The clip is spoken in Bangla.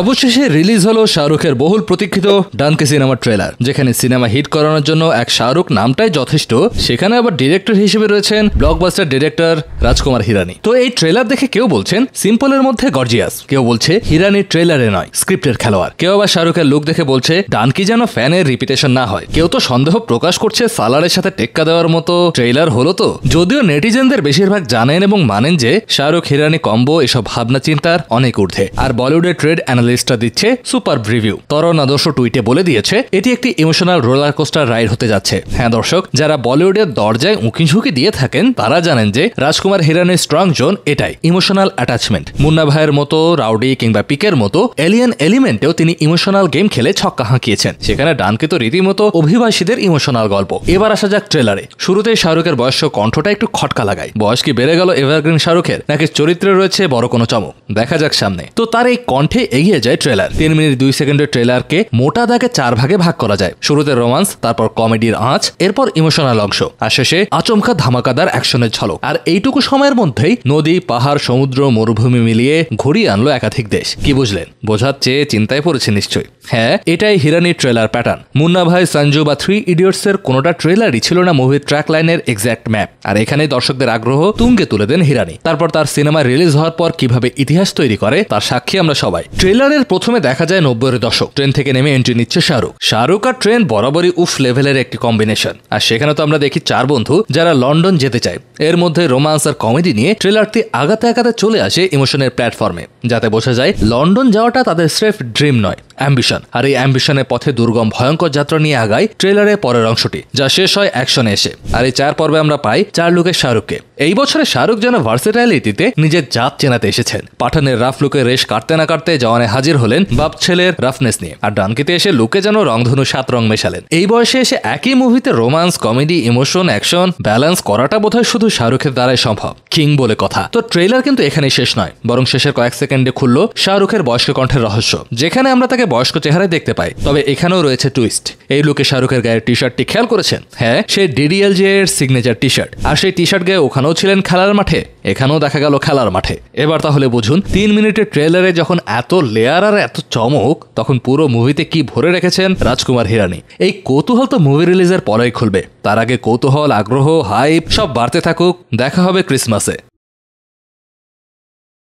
অবশেষে রিলিজ হলো শাহরুখের বহুল প্রতীক্ষিত ডানকে সিনেমার ট্রেলার যেখানে সিনেমা হিট করানোর জন্য এক শাহরুখ নামটাই যথেষ্ট সেখানে আবার ডিরেক্টর হিসেবে রয়েছেন ব্লকবাস্টার ডিরেক্টর রাজকুমার হিরানি তো এই ট্রেলার দেখে কেউ বলছেন সিম্পলের মধ্যে গর্জিয়াস কেউ বলছে হিরানি ট্রেলারে নয় স্ক্রিপ্টের খেলোয়াড় কেউ আবার শাহরুখের লুক দেখে বলছে ডানকি যেন ফ্যানের রিপিটেশন না হয় কেউ তো সন্দেহ প্রকাশ করছে সালারের সাথে টেক্কা দেওয়ার মতো ট্রেলার হলো তো যদিও নেটিজেনদের বেশিরভাগ জানেন এবং মানেন যে শাহরুখ হিরানি কম্বো এসব ভাবনা চিন্তার অনেক ঊর্ধ্বে আর বলিউডের ট্রেড অ্যানাল অ্যানালিস্টরা দিচ্ছে সুপার রিভিউ তরণ আদর্শ টুইটে বলে দিয়েছে এটি একটি ইমোশনাল রোলার কোস্টার রাইড হতে যাচ্ছে হ্যাঁ দর্শক যারা বলিউডের দরজায় উঁকি ঝুঁকি দিয়ে থাকেন তারা জানেন যে রাজকুমার হিরানের স্ট্রং জোন এটাই ইমোশনাল অ্যাটাচমেন্ট মুন্না ভাইয়ের মতো রাউডি কিংবা পিকের মতো এলিয়েন এলিমেন্টেও তিনি ইমোশনাল গেম খেলে ছক্কা হাঁকিয়েছেন সেখানে ডানকে তো রীতিমতো অভিবাসীদের ইমোশনাল গল্প এবার আসা যাক ট্রেলারে শুরুতে শাহরুখের বয়স্ক কণ্ঠটা একটু খটকা লাগায় বয়স কি বেড়ে গেল এভারগ্রিন শাহরুখের নাকি চরিত্রে রয়েছে বড় কোনো চমক দেখা যাক সামনে তো তার এই কণ্ঠে এই এগিয়ে যায় ট্রেলার তিন মিনিট দুই সেকেন্ডের ট্রেলারকে মোটা দাগে চার ভাগে ভাগ করা যায় শুরুতে রোমান্স তারপর কমেডির আঁচ এরপর ইমোশনাল অংশ আর শেষে আচমকা ধামাকাদার অ্যাকশনের ঝলক আর এইটুকু সময়ের মধ্যেই নদী পাহাড় সমুদ্র মরুভূমি মিলিয়ে ঘুরিয়ে আনলো একাধিক দেশ কি বুঝলেন বোঝার চেয়ে চিন্তায় পড়েছে নিশ্চয়ই হ্যাঁ এটাই হিরানির ট্রেলার প্যাটার্ন মুন্না ভাই সঞ্জু বা থ্রি ইডিয়টসের কোনোটা ট্রেলারই ছিল না মুভির ট্র্যাক লাইনের এক্স্যাক্ট ম্যাপ আর এখানে দর্শকদের আগ্রহ তুঙ্গে তুলে দেন হিরানি তারপর তার সিনেমা রিলিজ হওয়ার পর কিভাবে ইতিহাস তৈরি করে তার সাক্ষী আমরা সবাই ট্রেলারের প্রথমে দেখা যায় নব্বইয়ের দশক ট্রেন থেকে নেমে এন্ট্রি নিচ্ছে শাহরুখ শাহরুখ আর ট্রেন বরাবরই উফ লেভেলের একটি কম্বিনেশন আর সেখানে তো আমরা দেখি চার বন্ধু যারা লন্ডন যেতে চায় এর মধ্যে রোমান্স আর কমেডি নিয়ে ট্রেলারটি আগাতে আগাতে চলে আসে ইমোশনের প্ল্যাটফর্মে যাতে বোঝা যায় লন্ডন যাওয়াটা তাদের স্রেফ ড্রিম নয় অ্যাম্বিশন আর এই অ্যাম্বিশনের পথে দুর্গম ভয়ঙ্কর যাত্রা নিয়ে আগায় ট্রেলারের পরের অংশটি যা শেষ হয় অ্যাকশনে এসে আর এই চার পর্বে আমরা পাই চার লুকের শাহরুখকে এই বছরে শাহরুখ যেন ভার্সেটাইলিটিতে নিজের জাত চেনাতে এসেছেন পাঠানের রাফ লুকে রেশ কাটতে না কাটতে জওয়ানে হাজির হলেন বাপ ছেলের রাফনেস নিয়ে আর ডানকিতে এসে লুকে যেন রংধনু সাত রং মেশালেন এই বয়সে এসে একই মুভিতে romance comedy emotion action balance করাটা বোধহয় শুধু শাহরুখের দ্বারাই সম্ভব কিং বলে কথা তো ট্রেলার কিন্তু এখানেই শেষ নয় বরং শেষের কয়েক সেকেন্ডে খুলল শাহরুখের বয়স্ক কণ্ঠের রহস্য যেখানে আমরা তাকে বয়স্ক চেহারায় দেখতে পাই তবে এখানেও রয়েছে টুইস্ট এই লুকে শাহরুখের গায়ের টি শার্টটি খেয়াল করেছেন হ্যাঁ সে ডিডিএলজে এর সিগনেচার টি শার্ট আর সেই টি শার্ট গায়ে ওখানেও ছিলেন খেলার মাঠে এখানেও দেখা গেল খেলার মাঠে এবার তাহলে বুঝুন তিন মিনিটের ট্রেলারে যখন এত লেয়ার আর এত চমক তখন পুরো মুভিতে কি ভরে রেখেছেন রাজকুমার হিরানি এই কৌতূহল তো মুভি রিলিজের পরেই খুলবে তার আগে কৌতূহল আগ্রহ হাইপ সব বাড়তে থাকুক দেখা হবে ক্রিসমাসে